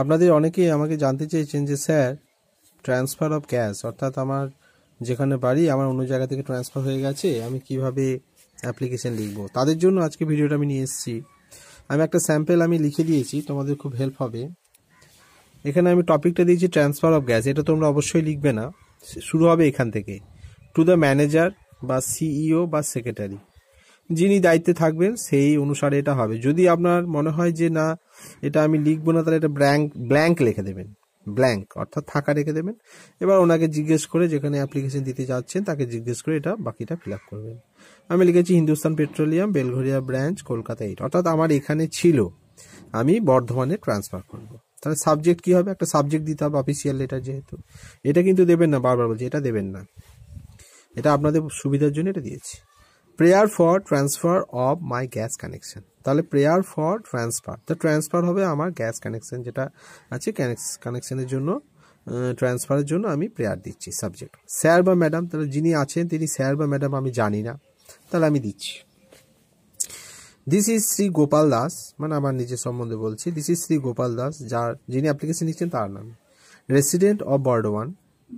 আপনাদের অনেকেই আমাকে জানতে চেয়েছেন যে স্যার ট্রান্সফার অফ গ্যাস অর্থাৎ আমার যেখানে বাড়ি আমার অন্য জায়গা থেকে ট্রান্সফার হয়ে গেছে আমি কিভাবে অ্যাপ্লিকেশান লিখব তাদের জন্য আজকে ভিডিওটা আমি নিয়ে এসেছি আমি একটা স্যাম্পেল আমি লিখে দিয়েছি তোমাদের খুব হেল্প হবে এখানে আমি টপিকটা দিয়েছি ট্রান্সফার অফ গ্যাস এটা তোমরা অবশ্যই লিখবে না শুরু হবে এখান থেকে টু দ্য ম্যানেজার বা সিইও e বা সেক্রেটারি যিনি দায়িত্বে থাকবেন সেই অনুসারে এটা হবে যদি আপনার মনে হয় যে না এটা আমি লিখবো না তাহলে এটা ব্ল্যাঙ্ক ব্ল্যাঙ্ক লিখে দেবেন ব্ল্যাঙ্ক অর্থাৎ থাকা রেখে দেবেন এবার ওনাকে জিজ্ঞেস করে যেখানে অ্যাপ্লিকেশন দিতে যাচ্ছেন তাকে জিজ্ঞেস করে এটা বাকিটা ফিল আপ করবেন আমি লিখেছি Hindustan Petroleum Belgharia branch Kolkata eight অর্থাৎ আমার এখানে ছিল আমি বর্ধমানে ট্রান্সফার করব তাহলে সাবজেক্ট কি হবে একটা সাবজেক্ট দিতে হবে অফিসিয়াল লেটার যেহেতু এটা কিন্তু দেবেন না বারবার বলছি এটা দেবেন না এটা আপনাদের সুবিধার জন্য এটা দিয়েছি prayer for transfer of my gas connection তাহলে প্রেয়ার ফর ট্রান্সফার তো ট্রান্সফার হবে আমার গ্যাস কানেকশন যেটা আছে কানেকশনের জন্য ট্রান্সফারের জন্য আমি প্রেয়ার দিচ্ছি সাবজেক্ট স্যার বা ম্যাডাম তাহলে যিনি আছেন তিনি স্যার বা ম্যাডাম আমি জানি না তাহলে আমি দিচ্ছি দিস ইজ শ্রী গোপাল দাস মানে আমার নিজের সম্বন্ধে বলছি দিস ইজ শ্রী গোপাল দাস যার যিনি অ্যাপ্লিকেশন লিখছেন তার নাম রেসিডেন্ট অফ বর্ডওয়ান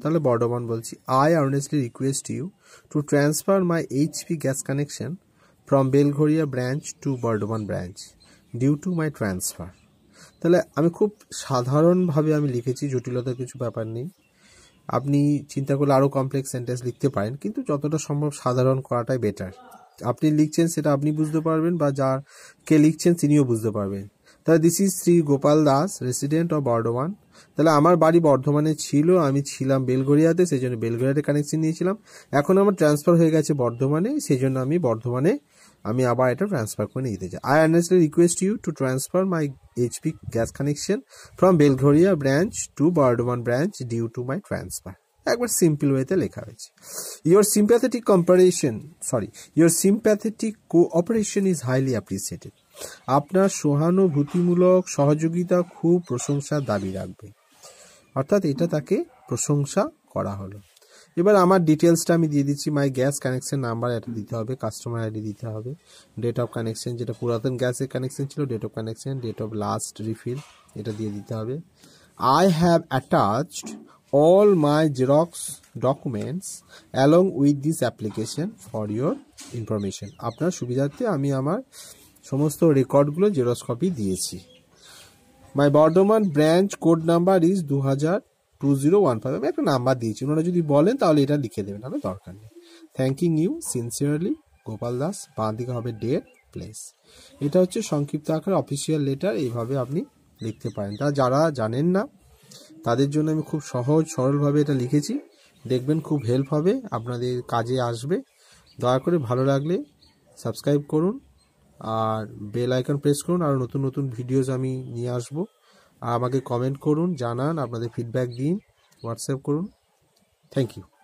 তাহলে বর্ধমান বলছি I earnestly request you to transfer my HP gas connection from Belgharia branch to Bardhaman branch due to my transfer তাহলে আমি খুব সাধারণভাবে আমি লিখেছি জটিলতার কিছু ব্যাপার নেই আপনি চিন্তা করলে আরও কমপ্লেক্স সেন্টেন্স লিখতে পারেন কিন্তু যতটা সম্ভব সাধারণ করাটাই বেটার আপনি লিখছেন সেটা আপনি বুঝতে পারবেন বা যার কে লিখছেন তিনিও বুঝতে পারবেন তাহলে this is Shri Gopal Das resident of Bardhaman তাহলে আমার বাড়ি বর্ধমানে ছিল আমি ছিলাম বেলগড়িয়াতে সেই জন্য বেলগড়িয়াতে কানেকশন নিয়েছিলাম এখন আমার ট্রান্সফার হয়ে গেছে বর্ধমানে সেই জন্য আমি বর্ধমানে আমি আবার এটা ট্রান্সফার করে নিতে চাই I understand request you to transfer my HP gas connection from Belgharia branch to Bardhaman branch due to my transfer একবার সিম্পল ওয়েতে লেখা হয়েছে your sympathetic comparison sorry your sympathetic cooperation is highly appreciated আপনার সহানুভূতিমূলক সহযোগিতা খুব প্রশংসা দাবি রাখবে অর্থাৎ এটা তাকে প্রশংসা করা হলো এবার আমার ডিটেলসটা আমি দিয়ে দিচ্ছি মাই গ্যাস কানেকশন নাম্বার এটা দিতে হবে কাস্টমার আইডি দিতে হবে ডেট অফ কানেকশন যেটা পুরাতন গ্যাসের কানেকশন ছিল date of connection date of last refill এটা দিয়ে দিতে হবে I have attached all my Xerox documents along with this application for your information আপনার সুবিধার্থে আমি আমার সমস্ত রেকর্ডগুলো জেরক্স কপি দিয়েছি my Bardhaman branch code number is দু হাজার টু জিরো ওয়ান ফাইভ আমি একটা নাম্বার দিয়েছি ওনারা যদি বলেন তাহলে এটা লিখে দেবেন তাহলে দরকার নেই thanking you sincerely Gopal Das বাঁ হবে ডেট প্লেস এটা হচ্ছে সংক্ষিপ্ত আকারে অফিসিয়াল লেটার এইভাবে আপনি লিখতে পারেন তা যারা জানেন না তাদের জন্য আমি খুব সহজ সরলভাবে এটা লিখেছি দেখবেন খুব হেল্প হবে আপনাদের কাজে আসবে দয়া করে ভালো লাগলে সাবস্ক্রাইব করুন আর বেল আইকন প্রেস করুন আর নতুন নতুন ভিডিওস আমি নিয়ে আসবো আর আমাকে কমেন্ট করুন জানান আপনাদের ফিডব্যাক দিন হোয়াটসঅ্যাপ করুন থ্যাংক ইউ